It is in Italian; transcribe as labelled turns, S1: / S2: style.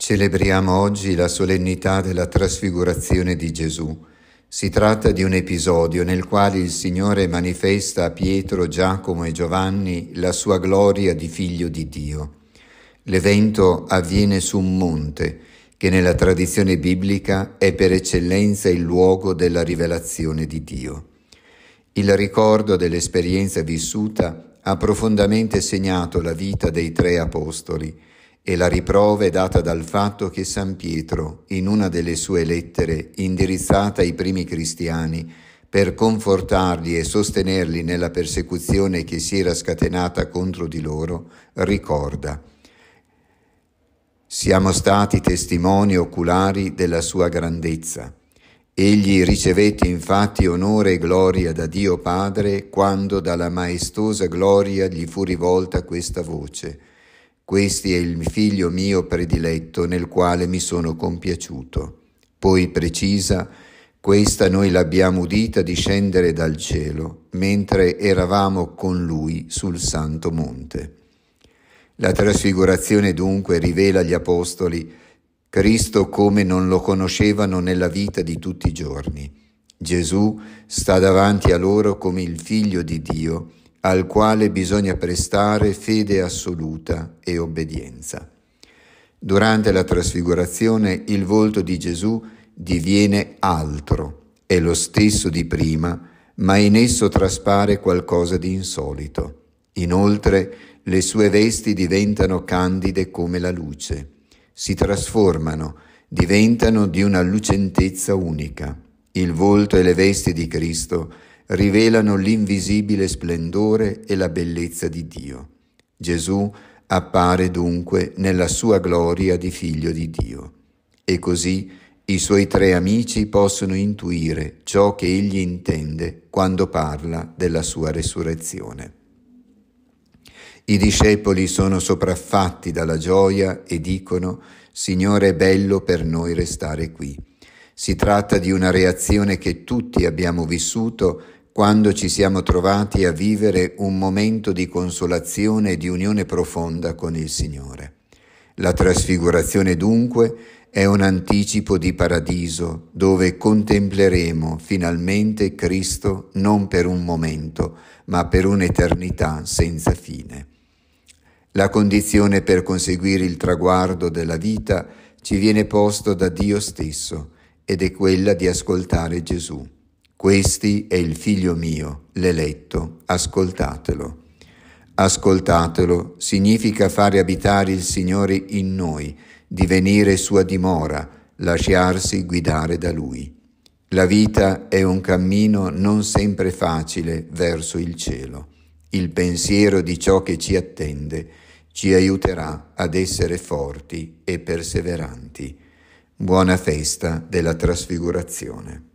S1: Celebriamo oggi la solennità della trasfigurazione di Gesù. Si tratta di un episodio nel quale il Signore manifesta a Pietro, Giacomo e Giovanni la sua gloria di figlio di Dio. L'evento avviene su un monte che nella tradizione biblica è per eccellenza il luogo della rivelazione di Dio. Il ricordo dell'esperienza vissuta ha profondamente segnato la vita dei tre apostoli e la riprova è data dal fatto che San Pietro, in una delle sue lettere indirizzata ai primi cristiani, per confortarli e sostenerli nella persecuzione che si era scatenata contro di loro, ricorda siamo stati testimoni oculari della sua grandezza. Egli ricevette infatti onore e gloria da Dio Padre quando dalla maestosa gloria gli fu rivolta questa voce. Questi è il figlio mio prediletto nel quale mi sono compiaciuto. Poi precisa, questa noi l'abbiamo udita discendere dal cielo, mentre eravamo con lui sul santo monte. La trasfigurazione dunque rivela agli apostoli Cristo come non lo conoscevano nella vita di tutti i giorni. Gesù sta davanti a loro come il figlio di Dio al quale bisogna prestare fede assoluta e obbedienza. Durante la trasfigurazione il volto di Gesù diviene altro, è lo stesso di prima, ma in esso traspare qualcosa di insolito. Inoltre le sue vesti diventano candide come la luce, si trasformano, diventano di una lucentezza unica. Il volto e le vesti di Cristo rivelano l'invisibile splendore e la bellezza di Dio. Gesù appare dunque nella sua gloria di figlio di Dio. E così i suoi tre amici possono intuire ciò che egli intende quando parla della sua resurrezione. I discepoli sono sopraffatti dalla gioia e dicono, Signore è bello per noi restare qui. Si tratta di una reazione che tutti abbiamo vissuto quando ci siamo trovati a vivere un momento di consolazione e di unione profonda con il Signore. La trasfigurazione dunque è un anticipo di paradiso dove contempleremo finalmente Cristo non per un momento, ma per un'eternità senza fine. La condizione per conseguire il traguardo della vita ci viene posto da Dio stesso ed è quella di ascoltare Gesù. Questi è il figlio mio, l'eletto, ascoltatelo. Ascoltatelo significa fare abitare il Signore in noi, divenire sua dimora, lasciarsi guidare da Lui. La vita è un cammino non sempre facile verso il cielo. Il pensiero di ciò che ci attende ci aiuterà ad essere forti e perseveranti. Buona festa della trasfigurazione.